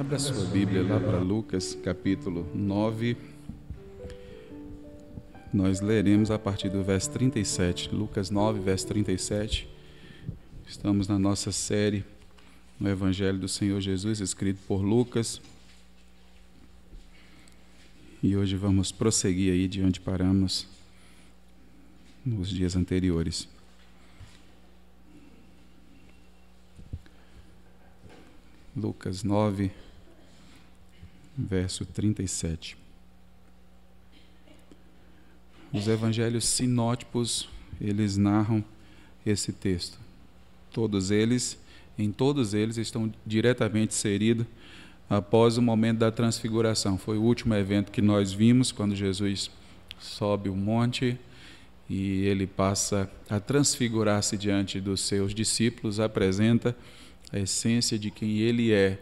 Abra sua Bíblia lá para Lucas capítulo 9. Nós leremos a partir do verso 37. Lucas 9, verso 37. Estamos na nossa série no Evangelho do Senhor Jesus, escrito por Lucas. E hoje vamos prosseguir aí de onde paramos nos dias anteriores. Lucas 9, verso 37. Os evangelhos sinótipos, eles narram esse texto. Todos eles, em todos eles, estão diretamente inseridos após o momento da transfiguração. Foi o último evento que nós vimos quando Jesus sobe o monte e ele passa a transfigurar-se diante dos seus discípulos, apresenta a essência de quem ele é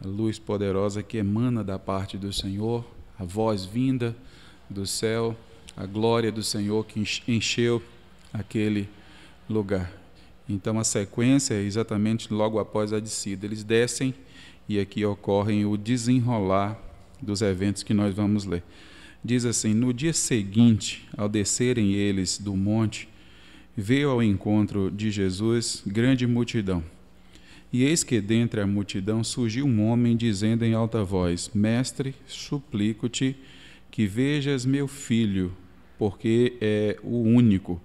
a luz poderosa que emana da parte do Senhor, a voz vinda do céu, a glória do Senhor que encheu aquele lugar. Então a sequência é exatamente logo após a descida. Eles descem e aqui ocorre o desenrolar dos eventos que nós vamos ler. Diz assim: No dia seguinte, ao descerem eles do monte, veio ao encontro de Jesus grande multidão e eis que dentre a multidão surgiu um homem dizendo em alta voz: Mestre, suplico-te que vejas meu filho, porque é o único.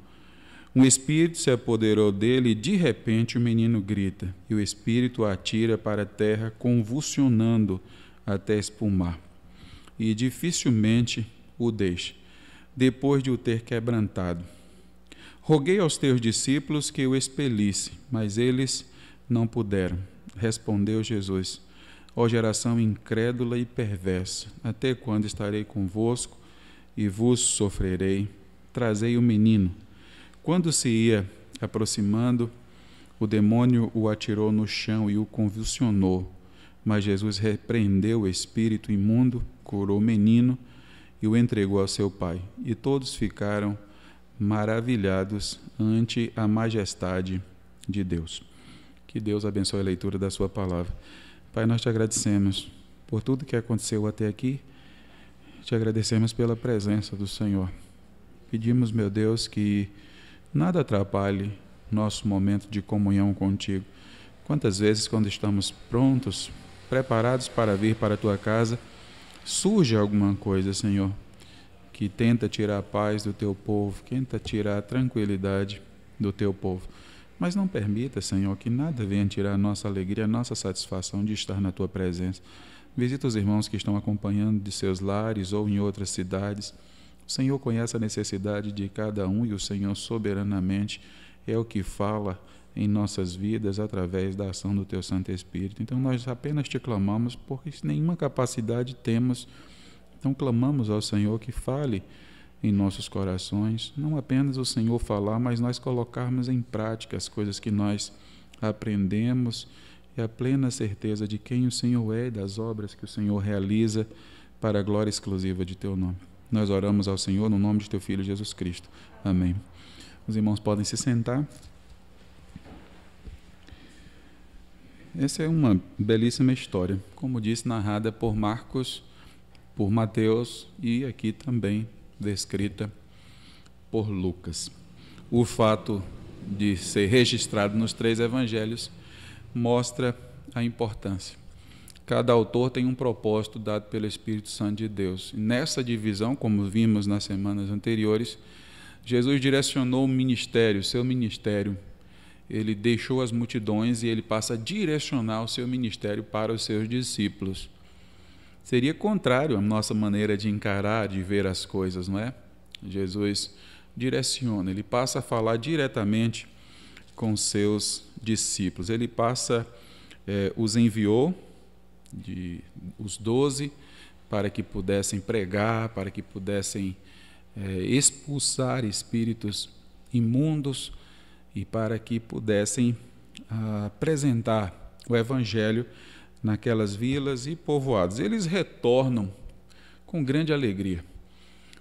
Um espírito se apoderou dele e de repente o menino grita, e o espírito atira para a terra, convulsionando até espumar. E dificilmente o deixa, depois de o ter quebrantado. Roguei aos teus discípulos que o expelisse, mas eles não puderam. Respondeu Jesus: Ó geração incrédula e perversa, até quando estarei convosco e vos sofrerei? Trazei o menino. Quando se ia aproximando, o demônio o atirou no chão e o convulsionou. Mas Jesus repreendeu o espírito imundo, curou o menino e o entregou ao seu pai. E todos ficaram maravilhados ante a majestade de Deus. Que Deus abençoe a leitura da Sua palavra. Pai, nós te agradecemos por tudo que aconteceu até aqui. Te agradecemos pela presença do Senhor. Pedimos, meu Deus, que nada atrapalhe nosso momento de comunhão contigo. Quantas vezes, quando estamos prontos, preparados para vir para a tua casa, surge alguma coisa, Senhor, que tenta tirar a paz do teu povo, tenta tirar a tranquilidade do teu povo. Mas não permita, Senhor, que nada venha tirar a nossa alegria, a nossa satisfação de estar na tua presença. Visita os irmãos que estão acompanhando de seus lares ou em outras cidades. O Senhor conhece a necessidade de cada um e o Senhor soberanamente é o que fala em nossas vidas através da ação do Teu Santo Espírito. Então nós apenas te clamamos porque nenhuma capacidade temos. Então clamamos ao Senhor que fale em nossos corações, não apenas o Senhor falar, mas nós colocarmos em prática as coisas que nós aprendemos e a plena certeza de quem o Senhor é e das obras que o Senhor realiza para a glória exclusiva de teu nome. Nós oramos ao Senhor no nome de teu filho Jesus Cristo. Amém. Os irmãos podem se sentar. Essa é uma belíssima história, como disse, narrada por Marcos, por Mateus e aqui também descrita por Lucas. O fato de ser registrado nos três evangelhos mostra a importância. Cada autor tem um propósito dado pelo Espírito Santo de Deus. Nessa divisão, como vimos nas semanas anteriores, Jesus direcionou o ministério, seu ministério. Ele deixou as multidões e ele passa a direcionar o seu ministério para os seus discípulos seria contrário à nossa maneira de encarar, de ver as coisas, não é? Jesus direciona, ele passa a falar diretamente com seus discípulos. Ele passa, é, os enviou, de, os doze, para que pudessem pregar, para que pudessem é, expulsar espíritos imundos e para que pudessem ah, apresentar o Evangelho naquelas vilas e povoados. Eles retornam com grande alegria.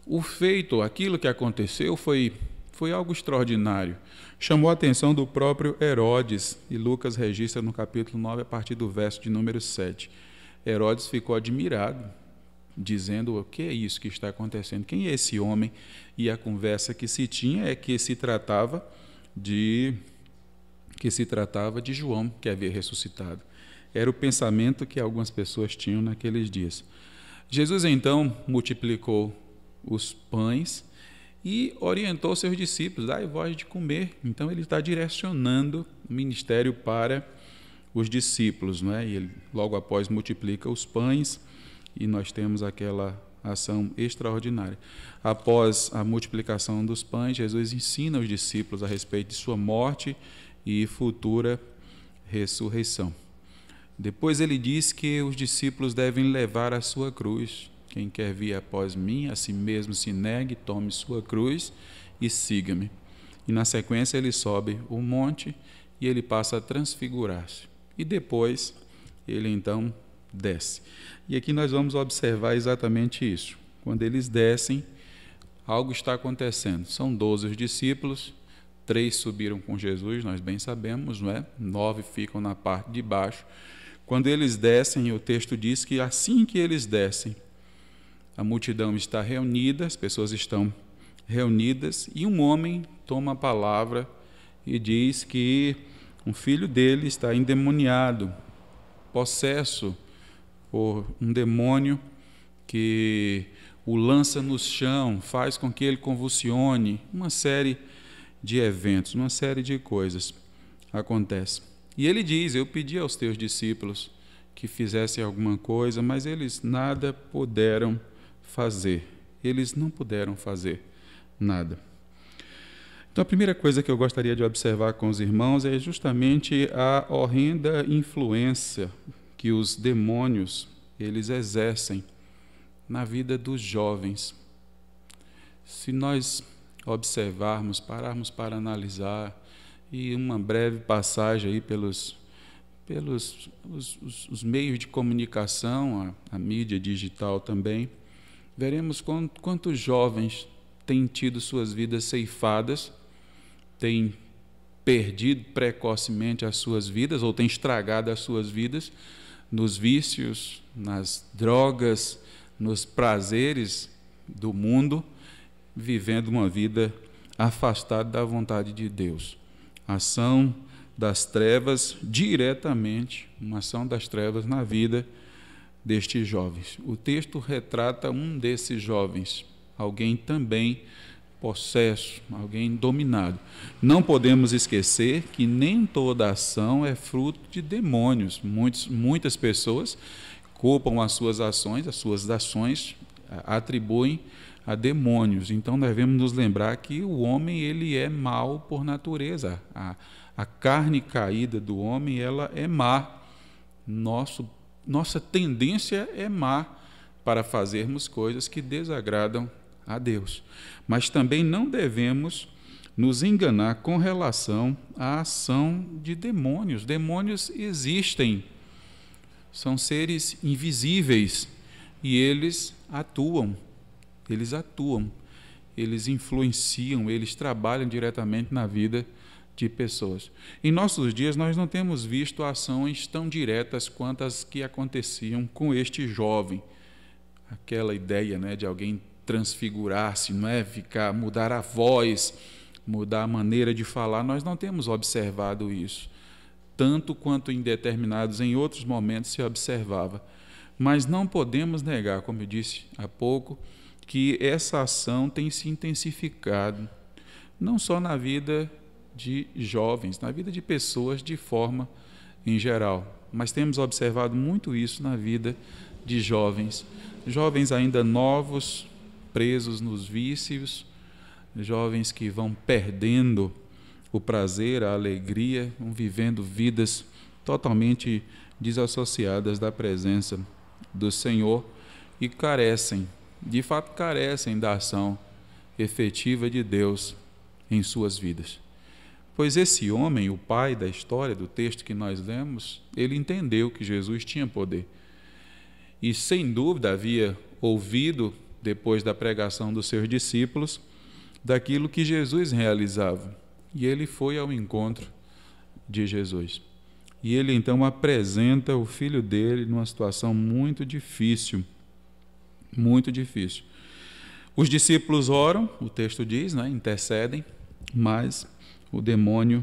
O feito, aquilo que aconteceu, foi, foi algo extraordinário. Chamou a atenção do próprio Herodes, e Lucas registra no capítulo 9, a partir do verso de número 7. Herodes ficou admirado, dizendo: O que é isso que está acontecendo? Quem é esse homem? E a conversa que se tinha é que se tratava de que se tratava de João que havia ressuscitado. Era o pensamento que algumas pessoas tinham naqueles dias. Jesus então multiplicou os pães e orientou seus discípulos: dai voz de comer. Então ele está direcionando o ministério para os discípulos, não é? E ele logo após multiplica os pães e nós temos aquela ação extraordinária. Após a multiplicação dos pães, Jesus ensina os discípulos a respeito de sua morte e futura ressurreição. Depois ele diz que os discípulos devem levar a sua cruz. Quem quer vir após mim, a si mesmo se negue, tome sua cruz e siga-me. E na sequência ele sobe o monte e ele passa a transfigurar-se. E depois ele então desce. E aqui nós vamos observar exatamente isso. Quando eles descem, algo está acontecendo. São doze os discípulos, três subiram com Jesus, nós bem sabemos, não é? Nove ficam na parte de baixo. Quando eles descem, o texto diz que assim que eles descem, a multidão está reunida, as pessoas estão reunidas, e um homem toma a palavra e diz que um filho dele está endemoniado, possesso por um demônio que o lança no chão, faz com que ele convulsione, uma série de eventos, uma série de coisas acontece. E ele diz: Eu pedi aos teus discípulos que fizessem alguma coisa, mas eles nada puderam fazer. Eles não puderam fazer nada. Então, a primeira coisa que eu gostaria de observar com os irmãos é justamente a horrenda influência que os demônios eles exercem na vida dos jovens. Se nós observarmos, pararmos para analisar, e uma breve passagem aí pelos, pelos os, os, os meios de comunicação, a, a, mídia digital também, veremos quantos jovens têm tido suas vidas ceifadas, têm perdido precocemente as suas vidas ou têm estragado as suas vidas nos vícios, nas drogas, nos prazeres do mundo, vivendo uma vida afastada da vontade de Deus ação das trevas diretamente, uma ação das trevas na vida destes jovens. O texto retrata um desses jovens, alguém também possesso, alguém dominado. Não podemos esquecer que nem toda ação é fruto de demônios. Muitos, muitas pessoas culpam as suas ações, as suas ações atribuem a demônios. Então devemos nos lembrar que o homem ele é mau por natureza. A, a carne caída do homem ela é má. Nosso, nossa tendência é má para fazermos coisas que desagradam a Deus. Mas também não devemos nos enganar com relação à ação de demônios. Demônios existem, são seres invisíveis e eles atuam eles atuam, eles influenciam, eles trabalham diretamente na vida de pessoas. Em nossos dias, nós não temos visto ações tão diretas quanto as que aconteciam com este jovem. Aquela ideia né, de alguém transfigurar-se, não é? Ficar, mudar a voz, mudar a maneira de falar, nós não temos observado isso. Tanto quanto em determinados, em outros momentos se observava. Mas não podemos negar, como eu disse há pouco, que essa ação tem se intensificado, não só na vida de jovens, na vida de pessoas de forma em geral, mas temos observado muito isso na vida de jovens, jovens ainda novos, presos nos vícios, jovens que vão perdendo o prazer, a alegria, vão vivendo vidas totalmente desassociadas da presença do Senhor e carecem de fato carecem da ação efetiva de Deus em suas vidas. Pois esse homem, o pai da história do texto que nós lemos, ele entendeu que Jesus tinha poder. E sem dúvida havia ouvido, depois da pregação dos seus discípulos, daquilo que Jesus realizava. E ele foi ao encontro de Jesus. E ele então apresenta o filho dele numa situação muito difícil muito difícil. Os discípulos oram, o texto diz, né, intercedem, mas o demônio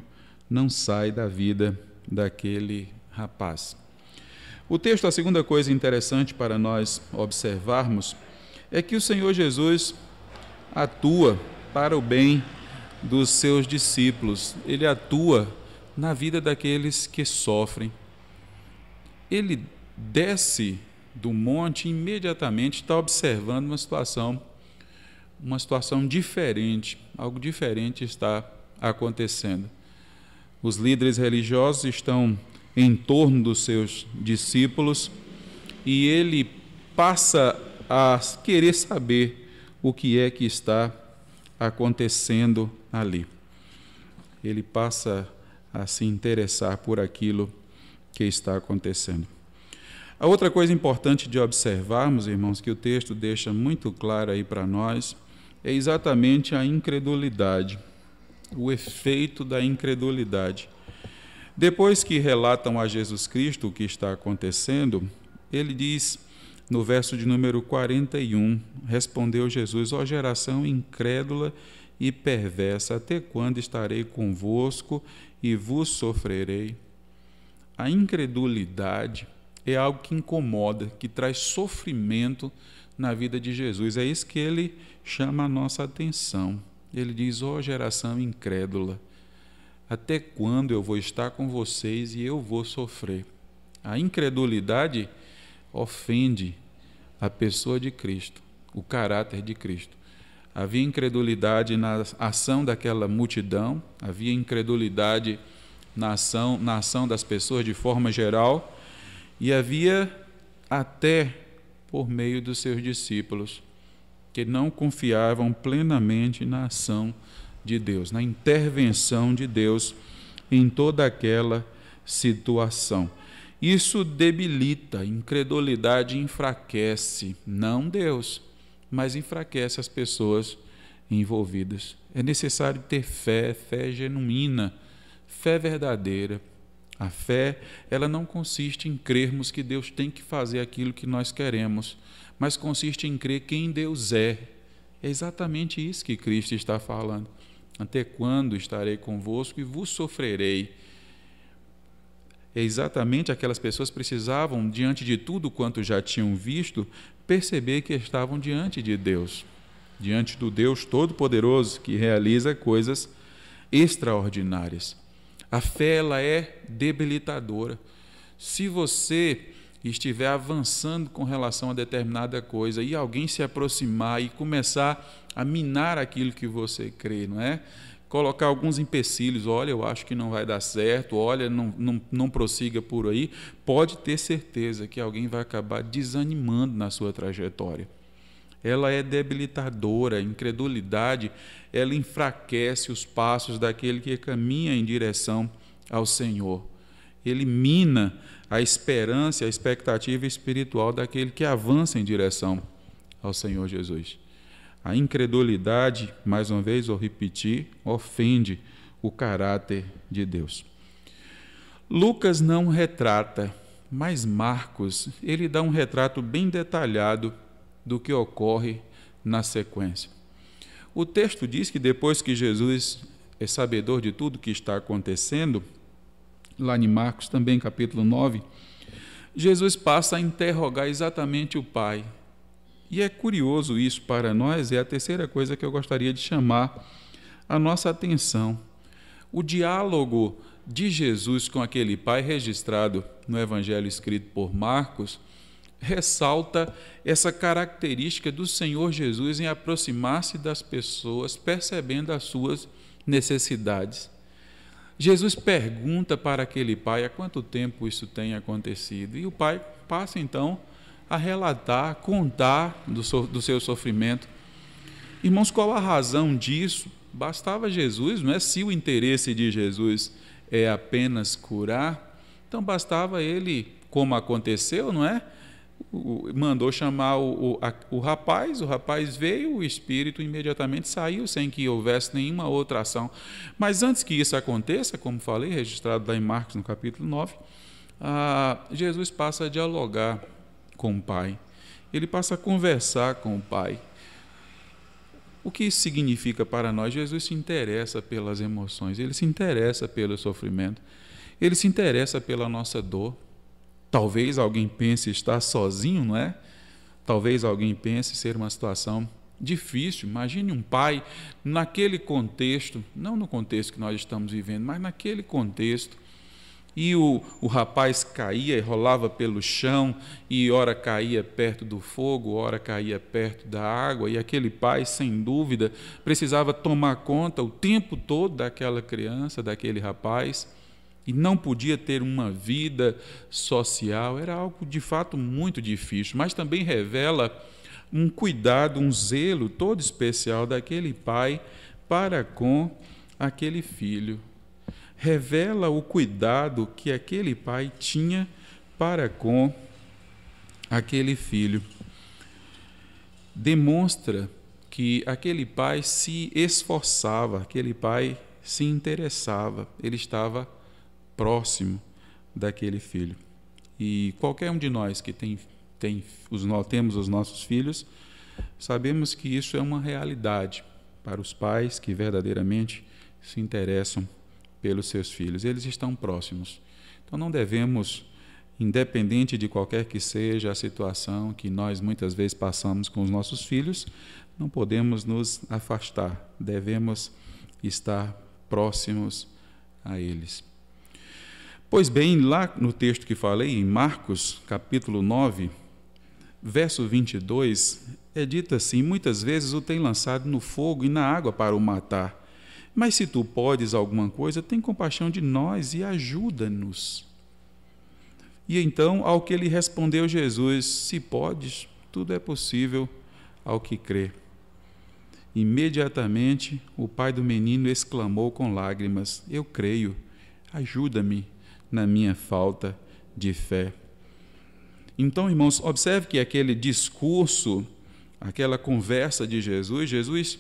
não sai da vida daquele rapaz. O texto, a segunda coisa interessante para nós observarmos é que o Senhor Jesus atua para o bem dos seus discípulos, ele atua na vida daqueles que sofrem. Ele desce do monte, imediatamente está observando uma situação, uma situação diferente, algo diferente está acontecendo. Os líderes religiosos estão em torno dos seus discípulos e ele passa a querer saber o que é que está acontecendo ali. Ele passa a se interessar por aquilo que está acontecendo. A outra coisa importante de observarmos, irmãos, que o texto deixa muito claro aí para nós, é exatamente a incredulidade, o efeito da incredulidade. Depois que relatam a Jesus Cristo o que está acontecendo, ele diz no verso de número 41, respondeu Jesus: Ó geração incrédula e perversa, até quando estarei convosco e vos sofrerei? A incredulidade é algo que incomoda, que traz sofrimento na vida de Jesus. É isso que ele chama a nossa atenção. Ele diz: Ó oh, geração incrédula, até quando eu vou estar com vocês e eu vou sofrer? A incredulidade ofende a pessoa de Cristo, o caráter de Cristo. Havia incredulidade na ação daquela multidão, havia incredulidade na ação, na ação das pessoas de forma geral e havia até por meio dos seus discípulos que não confiavam plenamente na ação de Deus, na intervenção de Deus em toda aquela situação. Isso debilita, incredulidade enfraquece, não Deus, mas enfraquece as pessoas envolvidas. É necessário ter fé, fé genuína, fé verdadeira, a fé, ela não consiste em crermos que Deus tem que fazer aquilo que nós queremos, mas consiste em crer quem Deus é. É exatamente isso que Cristo está falando. Até quando estarei convosco e vos sofrerei? É exatamente aquelas pessoas precisavam, diante de tudo quanto já tinham visto, perceber que estavam diante de Deus, diante do Deus Todo-Poderoso que realiza coisas extraordinárias. A fé ela é debilitadora. Se você estiver avançando com relação a determinada coisa e alguém se aproximar e começar a minar aquilo que você crê, não é? Colocar alguns empecilhos, olha, eu acho que não vai dar certo, olha, não, não, não prossiga por aí, pode ter certeza que alguém vai acabar desanimando na sua trajetória ela é debilitadora. A incredulidade, ela enfraquece os passos daquele que caminha em direção ao Senhor. Ele mina a esperança, a expectativa espiritual daquele que avança em direção ao Senhor Jesus. A incredulidade, mais uma vez, vou repetir, ofende o caráter de Deus. Lucas não retrata, mas Marcos, ele dá um retrato bem detalhado do que ocorre na sequência. O texto diz que depois que Jesus é sabedor de tudo que está acontecendo, lá em Marcos também, capítulo 9, Jesus passa a interrogar exatamente o Pai. E é curioso isso para nós, é a terceira coisa que eu gostaria de chamar a nossa atenção. O diálogo de Jesus com aquele Pai registrado no evangelho escrito por Marcos ressalta essa característica do Senhor Jesus em aproximar-se das pessoas, percebendo as suas necessidades. Jesus pergunta para aquele pai há quanto tempo isso tem acontecido, e o pai passa então a relatar, contar do, so, do seu sofrimento. Irmãos, qual a razão disso? Bastava Jesus, não é? Se o interesse de Jesus é apenas curar, então bastava ele, como aconteceu, não é? mandou chamar o, o, a, o rapaz, o rapaz veio, o espírito imediatamente saiu, sem que houvesse nenhuma outra ação. Mas antes que isso aconteça, como falei, registrado lá em Marcos no capítulo 9, Jesus passa a dialogar com o Pai, ele passa a conversar com o Pai. O que isso significa para nós? Jesus se interessa pelas emoções, ele se interessa pelo sofrimento, ele se interessa pela nossa dor. Talvez alguém pense estar sozinho, não é? Talvez alguém pense ser uma situação difícil. Imagine um pai naquele contexto, não no contexto que nós estamos vivendo, mas naquele contexto. E o, o rapaz caía e rolava pelo chão, e ora caía perto do fogo, ora caía perto da água, e aquele pai, sem dúvida, precisava tomar conta o tempo todo daquela criança, daquele rapaz e não podia ter uma vida social. Era algo de fato muito difícil, mas também revela um cuidado, um zelo todo especial daquele pai para com aquele filho. Revela o cuidado que aquele pai tinha para com aquele filho. Demonstra que aquele pai se esforçava, aquele pai se interessava, ele estava próximo daquele filho. E qualquer um de nós que tem, tem os, temos os nossos filhos, sabemos que isso é uma realidade para os pais que verdadeiramente se interessam pelos seus filhos. Eles estão próximos. Então não devemos, independente de qualquer que seja a situação que nós muitas vezes passamos com os nossos filhos, não podemos nos afastar. Devemos estar próximos a eles. Pois bem, lá no texto que falei, em Marcos, capítulo 9, verso 22, é dito assim: Muitas vezes o tem lançado no fogo e na água para o matar. Mas se tu podes alguma coisa, tem compaixão de nós e ajuda-nos. E então, ao que lhe respondeu Jesus: Se podes, tudo é possível ao que crê. Imediatamente o pai do menino exclamou com lágrimas: Eu creio, ajuda-me na minha falta de fé. Então, irmãos, observe que aquele discurso, aquela conversa de Jesus, Jesus,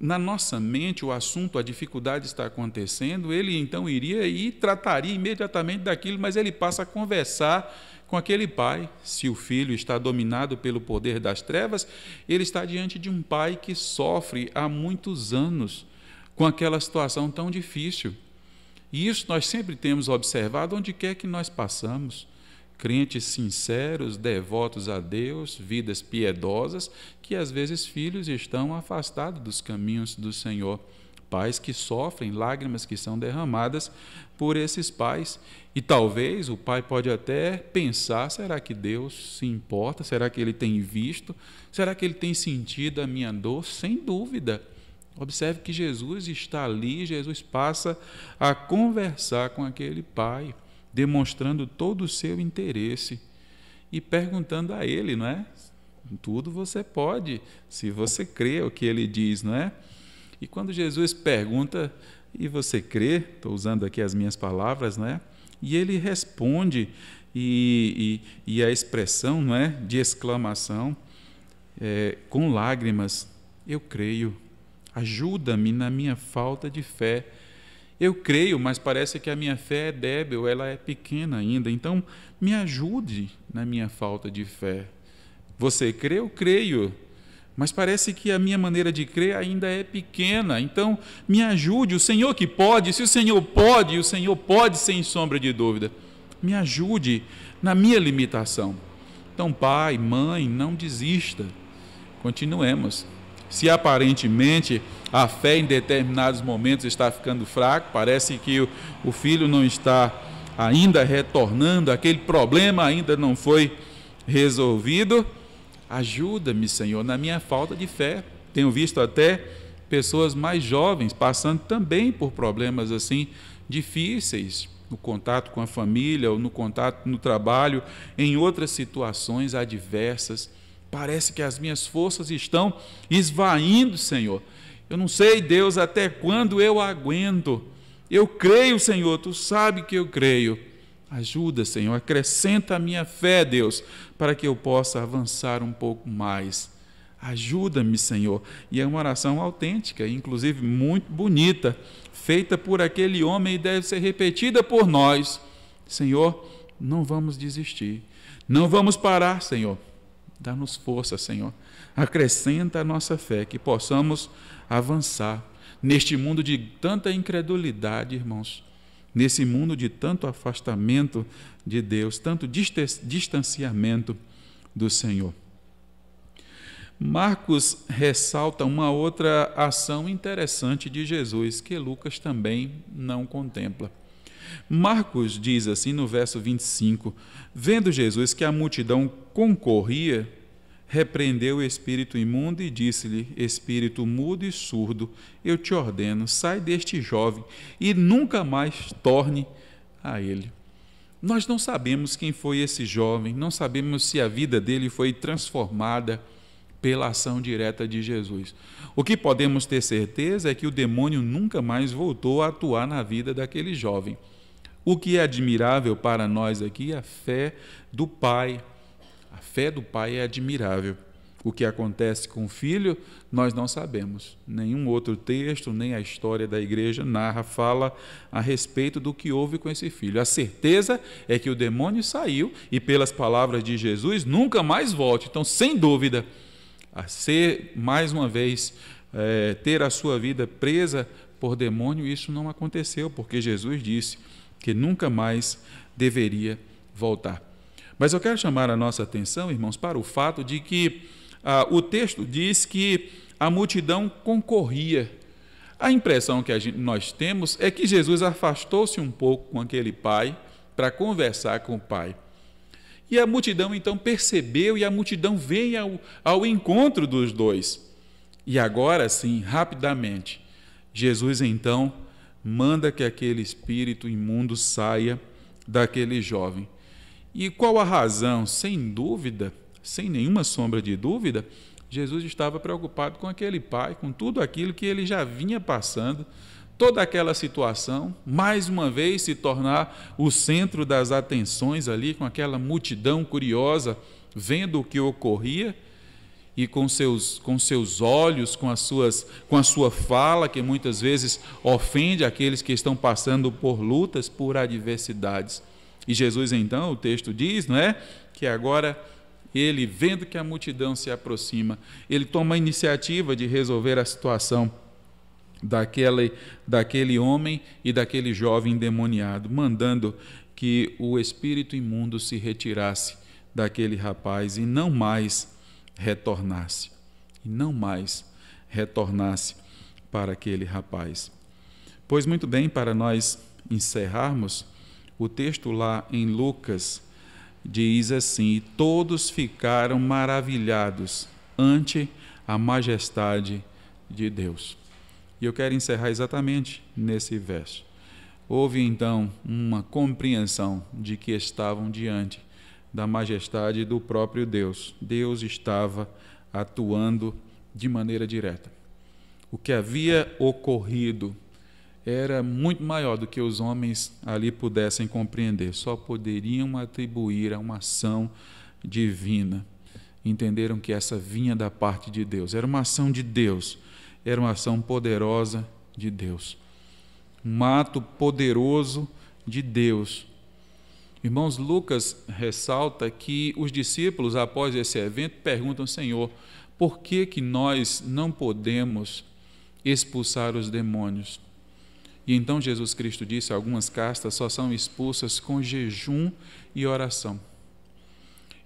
na nossa mente, o assunto, a dificuldade está acontecendo, ele então iria e trataria imediatamente daquilo, mas ele passa a conversar com aquele pai. Se o filho está dominado pelo poder das trevas, ele está diante de um pai que sofre há muitos anos com aquela situação tão difícil. E isso nós sempre temos observado onde quer que nós passamos. Crentes sinceros, devotos a Deus, vidas piedosas, que às vezes filhos estão afastados dos caminhos do Senhor. Pais que sofrem, lágrimas que são derramadas por esses pais. E talvez o pai pode até pensar: será que Deus se importa? Será que ele tem visto? Será que ele tem sentido a minha dor? Sem dúvida. Observe que Jesus está ali, Jesus passa a conversar com aquele pai, demonstrando todo o seu interesse e perguntando a ele, não é? Tudo você pode, se você crê é o que ele diz, não é? E quando Jesus pergunta, e você crê? Estou usando aqui as minhas palavras, não é? E ele responde, e, e, e a expressão não é? de exclamação, é, com lágrimas, eu creio. Ajuda-me na minha falta de fé. Eu creio, mas parece que a minha fé é débil, ela é pequena ainda. Então, me ajude na minha falta de fé. Você crê? Eu creio. Mas parece que a minha maneira de crer ainda é pequena. Então, me ajude. O Senhor que pode, se o Senhor pode, o Senhor pode sem sombra de dúvida. Me ajude na minha limitação. Então, pai, mãe, não desista. Continuemos se aparentemente a fé em determinados momentos está ficando fraca, parece que o, o filho não está ainda retornando, aquele problema ainda não foi resolvido. Ajuda-me, Senhor, na minha falta de fé. Tenho visto até pessoas mais jovens passando também por problemas assim difíceis no contato com a família ou no contato no trabalho, em outras situações adversas Parece que as minhas forças estão esvaindo, Senhor. Eu não sei, Deus, até quando eu aguento. Eu creio, Senhor, tu sabe que eu creio. Ajuda, Senhor, acrescenta a minha fé, Deus, para que eu possa avançar um pouco mais. Ajuda-me, Senhor. E é uma oração autêntica, inclusive muito bonita, feita por aquele homem e deve ser repetida por nós. Senhor, não vamos desistir. Não vamos parar, Senhor. Dá-nos força, Senhor. Acrescenta a nossa fé, que possamos avançar neste mundo de tanta incredulidade, irmãos. Nesse mundo de tanto afastamento de Deus, tanto distanciamento do Senhor. Marcos ressalta uma outra ação interessante de Jesus que Lucas também não contempla. Marcos diz assim no verso 25: Vendo Jesus que a multidão concorria, repreendeu o espírito imundo e disse-lhe: Espírito mudo e surdo, eu te ordeno, sai deste jovem e nunca mais torne a ele. Nós não sabemos quem foi esse jovem, não sabemos se a vida dele foi transformada pela ação direta de Jesus. O que podemos ter certeza é que o demônio nunca mais voltou a atuar na vida daquele jovem. O que é admirável para nós aqui é a fé do pai. A fé do pai é admirável. O que acontece com o filho, nós não sabemos. Nenhum outro texto, nem a história da igreja narra, fala a respeito do que houve com esse filho. A certeza é que o demônio saiu e, pelas palavras de Jesus, nunca mais volte. Então, sem dúvida, a ser, mais uma vez, é, ter a sua vida presa por demônio, isso não aconteceu, porque Jesus disse que nunca mais deveria voltar. Mas eu quero chamar a nossa atenção, irmãos, para o fato de que ah, o texto diz que a multidão concorria. A impressão que gente, nós temos é que Jesus afastou-se um pouco com aquele pai para conversar com o pai. E a multidão então percebeu e a multidão veio ao, ao encontro dos dois. E agora sim, rapidamente, Jesus então manda que aquele espírito imundo saia daquele jovem. E qual a razão? Sem dúvida, sem nenhuma sombra de dúvida, Jesus estava preocupado com aquele pai, com tudo aquilo que ele já vinha passando, toda aquela situação, mais uma vez se tornar o centro das atenções ali, com aquela multidão curiosa, vendo o que ocorria e com seus, com seus olhos, com, as suas, com a sua fala, que muitas vezes ofende aqueles que estão passando por lutas, por adversidades. E Jesus, então, o texto diz, não é? Que agora ele, vendo que a multidão se aproxima, ele toma a iniciativa de resolver a situação daquele, daquele homem e daquele jovem endemoniado, mandando que o espírito imundo se retirasse daquele rapaz e não mais retornasse e não mais retornasse para aquele rapaz. Pois muito bem, para nós encerrarmos, o texto lá em Lucas diz assim: e todos ficaram maravilhados ante a majestade de Deus. E eu quero encerrar exatamente nesse verso. Houve então uma compreensão de que estavam diante da majestade do próprio Deus. Deus estava atuando de maneira direta. O que havia ocorrido era muito maior do que os homens ali pudessem compreender. Só poderiam atribuir a uma ação divina. Entenderam que essa vinha da parte de Deus. Era uma ação de Deus. Era uma ação poderosa de Deus. Um ato poderoso de Deus Irmãos, Lucas ressalta que os discípulos, após esse evento, perguntam: Senhor, por que, que nós não podemos expulsar os demônios? E então Jesus Cristo disse: algumas castas só são expulsas com jejum e oração.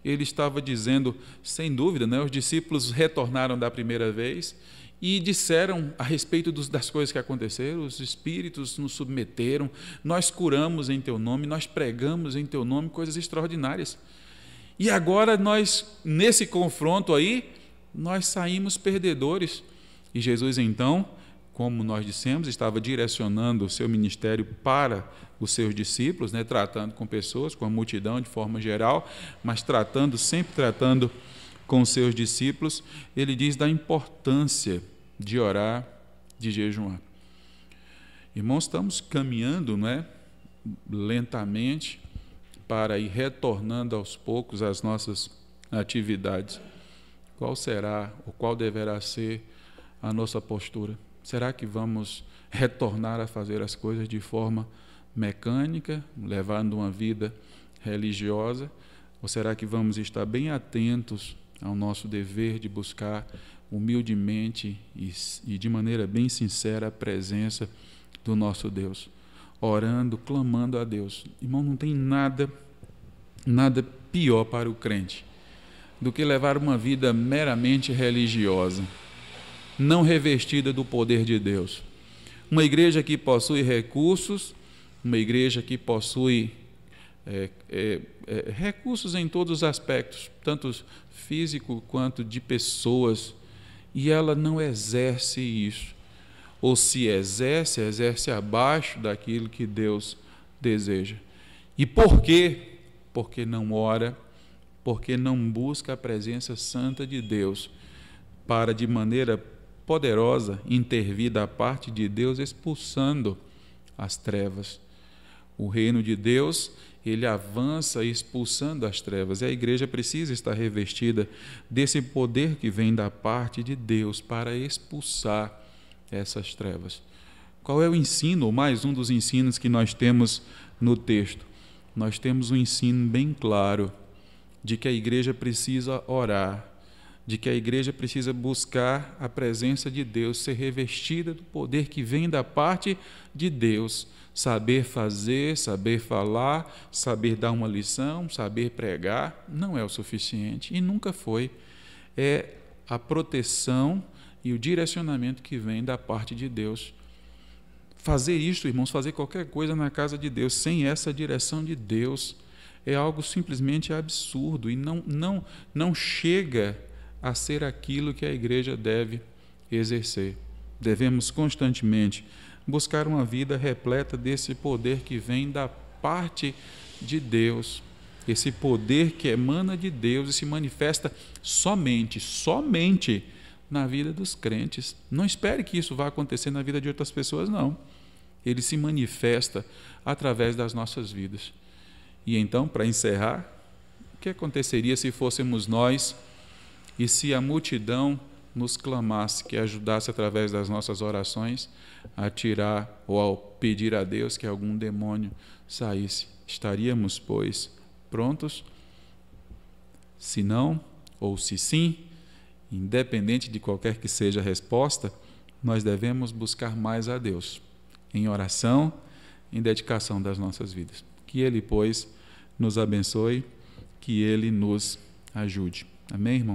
Ele estava dizendo, sem dúvida, né? os discípulos retornaram da primeira vez, e disseram a respeito dos, das coisas que aconteceram, os espíritos nos submeteram, nós curamos em teu nome, nós pregamos em teu nome coisas extraordinárias. E agora nós, nesse confronto aí, nós saímos perdedores. E Jesus então, como nós dissemos, estava direcionando o seu ministério para os seus discípulos, né, tratando com pessoas, com a multidão de forma geral, mas tratando, sempre tratando com seus discípulos, ele diz da importância de orar, de jejuar. Irmãos, estamos caminhando, não é? Lentamente para ir retornando aos poucos às nossas atividades. Qual será ou qual deverá ser a nossa postura? Será que vamos retornar a fazer as coisas de forma mecânica, levando uma vida religiosa? Ou será que vamos estar bem atentos ao é nosso dever de buscar humildemente e, e de maneira bem sincera a presença do nosso Deus, orando, clamando a Deus. Irmão, não tem nada, nada pior para o crente do que levar uma vida meramente religiosa, não revestida do poder de Deus. Uma igreja que possui recursos, uma igreja que possui é, é, é, recursos em todos os aspectos, tanto físico quanto de pessoas, e ela não exerce isso. Ou se exerce, exerce abaixo daquilo que Deus deseja. E por quê? Porque não ora, porque não busca a presença santa de Deus, para de maneira poderosa intervir da parte de Deus, expulsando as trevas. O reino de Deus ele avança expulsando as trevas. E a igreja precisa estar revestida desse poder que vem da parte de Deus para expulsar essas trevas. Qual é o ensino, ou mais um dos ensinos que nós temos no texto? Nós temos um ensino bem claro de que a igreja precisa orar, de que a igreja precisa buscar a presença de Deus, ser revestida do poder que vem da parte de Deus saber fazer, saber falar, saber dar uma lição, saber pregar, não é o suficiente e nunca foi. É a proteção e o direcionamento que vem da parte de Deus. Fazer isto, irmãos, fazer qualquer coisa na casa de Deus sem essa direção de Deus é algo simplesmente absurdo e não, não, não chega a ser aquilo que a igreja deve exercer. Devemos constantemente buscar uma vida repleta desse poder que vem da parte de Deus, esse poder que emana de Deus e se manifesta somente, somente na vida dos crentes. Não espere que isso vá acontecer na vida de outras pessoas, não. Ele se manifesta através das nossas vidas. E então, para encerrar, o que aconteceria se fôssemos nós e se a multidão nos clamasse, que ajudasse através das nossas orações a tirar ou ao pedir a Deus que algum demônio saísse. Estaríamos, pois, prontos? Se não, ou se sim, independente de qualquer que seja a resposta, nós devemos buscar mais a Deus, em oração, em dedicação das nossas vidas. Que Ele, pois, nos abençoe, que Ele nos ajude. Amém, irmãos?